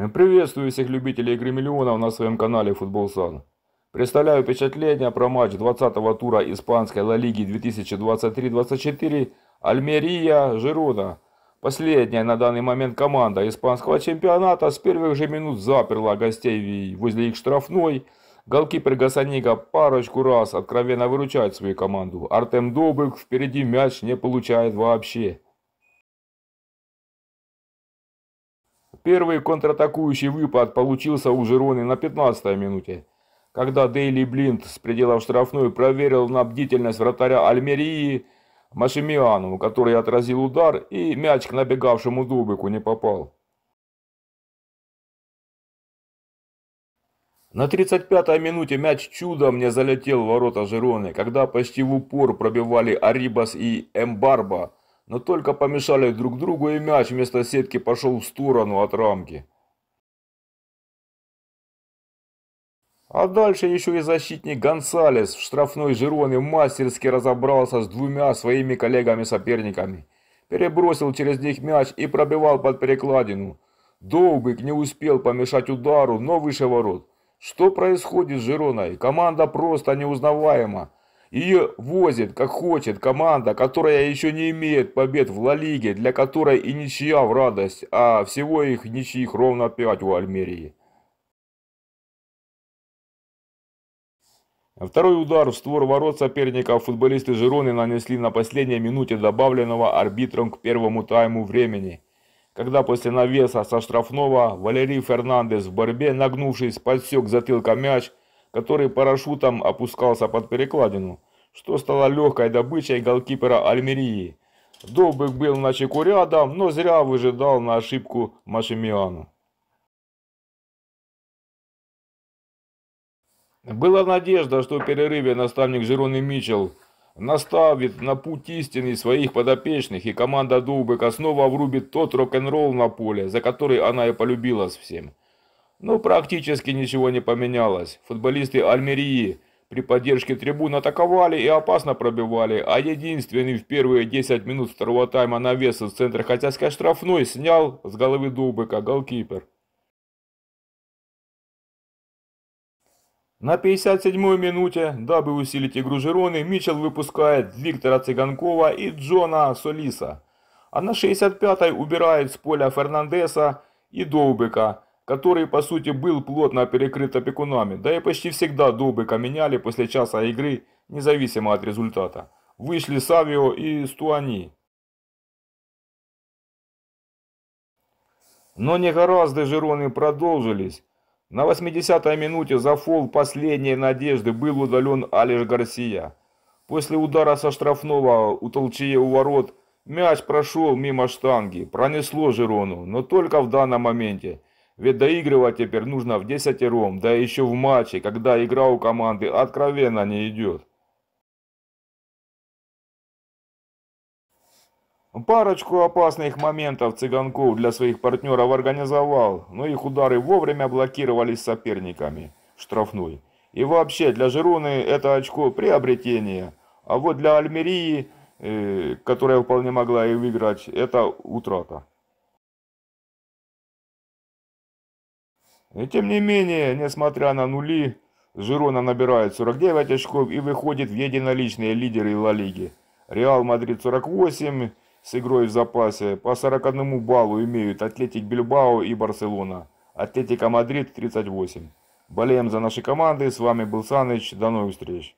Э, приветствую всех любителей игры миллионов на своем канале Футбол Сан. Представляю впечатление про матч 20-го тура Испанской Ла Лиги 2023-24 Альмерия Жирона. Последняя на данный момент команда испанского чемпионата с первых же минут заперла гостей возле их штрафной. Голкипер Гасанига парочку раз откровенно выручает свою команду. Артем Добык впереди мяч не получает вообще. Первый контратакующий выпад получился у Жироны на 15-й минуте, когда Дейли Блинд с в штрафную, проверил на бдительность вратаря Альмерии Машемиану, который отразил удар и мяч к набегавшему Дубику не попал. На 35-й минуте мяч чудом не залетел в ворота Жироны, когда почти в упор пробивали Арибас и Эмбарба, но только помешали друг другу, и мяч вместо сетки пошел в сторону от рамки. А дальше еще и защитник Гонсалес в штрафной Жироне мастерски разобрался с двумя своими коллегами-соперниками. Перебросил через них мяч и пробивал под перекладину. Долбик не успел помешать удару, но выше ворот. Что происходит с Жироной? Команда просто неузнаваема. И возит, как хочет, команда, которая еще не имеет побед в Ла Лиге, для которой и ничья в радость, а всего их ничьих ровно пять у Альмерии. Второй удар в створ ворот соперников футболисты Жироны нанесли на последней минуте добавленного арбитром к первому тайму времени, когда после навеса со штрафного Валерий Фернандес в борьбе, нагнувшись, подсек затылка мяч, который парашютом опускался под перекладину, что стало легкой добычей голкипера Альмерии. Добык был на чеку рядом, но зря выжидал на ошибку Машемиану. Была надежда, что в перерыве наставник Жероны Митчелл наставит на путь истины своих подопечных, и команда Дубыка снова врубит тот рок-н-ролл на поле, за который она и полюбилась всем. Но ну, практически ничего не поменялось. Футболисты Альмерии при поддержке трибун атаковали и опасно пробивали, а единственный в первые 10 минут второго тайма навес из центра хозяйской штрафной снял с головы Дубыка голкипер. На 57-й минуте, дабы усилить игру Жироны, Митчелл выпускает Виктора Цыганкова и Джона Солиса, а на 65-й убирает с поля Фернандеса и Доубека – который по сути был плотно перекрыт опекунами, да и почти всегда дубы каменяли после часа игры, независимо от результата. Вышли Савио и Стуани. Но не гораздо Жироны продолжились. На 80-й минуте за фол последней надежды был удален Алиш Гарсия. После удара со штрафного у толчье у ворот мяч прошел мимо штанги, пронесло Жирону, но только в данном моменте – ведь доигрывать теперь нужно в десятером, да еще в матче, когда игра у команды откровенно не идет. Парочку опасных моментов Цыганков для своих партнеров организовал, но их удары вовремя блокировались соперниками. Штрафной. И вообще, для Жироны это очко приобретение. А вот для Альмерии, э, которая вполне могла и выиграть, это утрата. И тем не менее, несмотря на нули, Жирона набирает 49 очков и выходит в единоличные лидеры Ла Лиги. Реал Мадрид 48 с игрой в запасе, по 41 баллу имеют Атлетик Бильбао и Барселона. Атлетика Мадрид 38. Болеем за наши команды, с вами был Саныч, до новых встреч.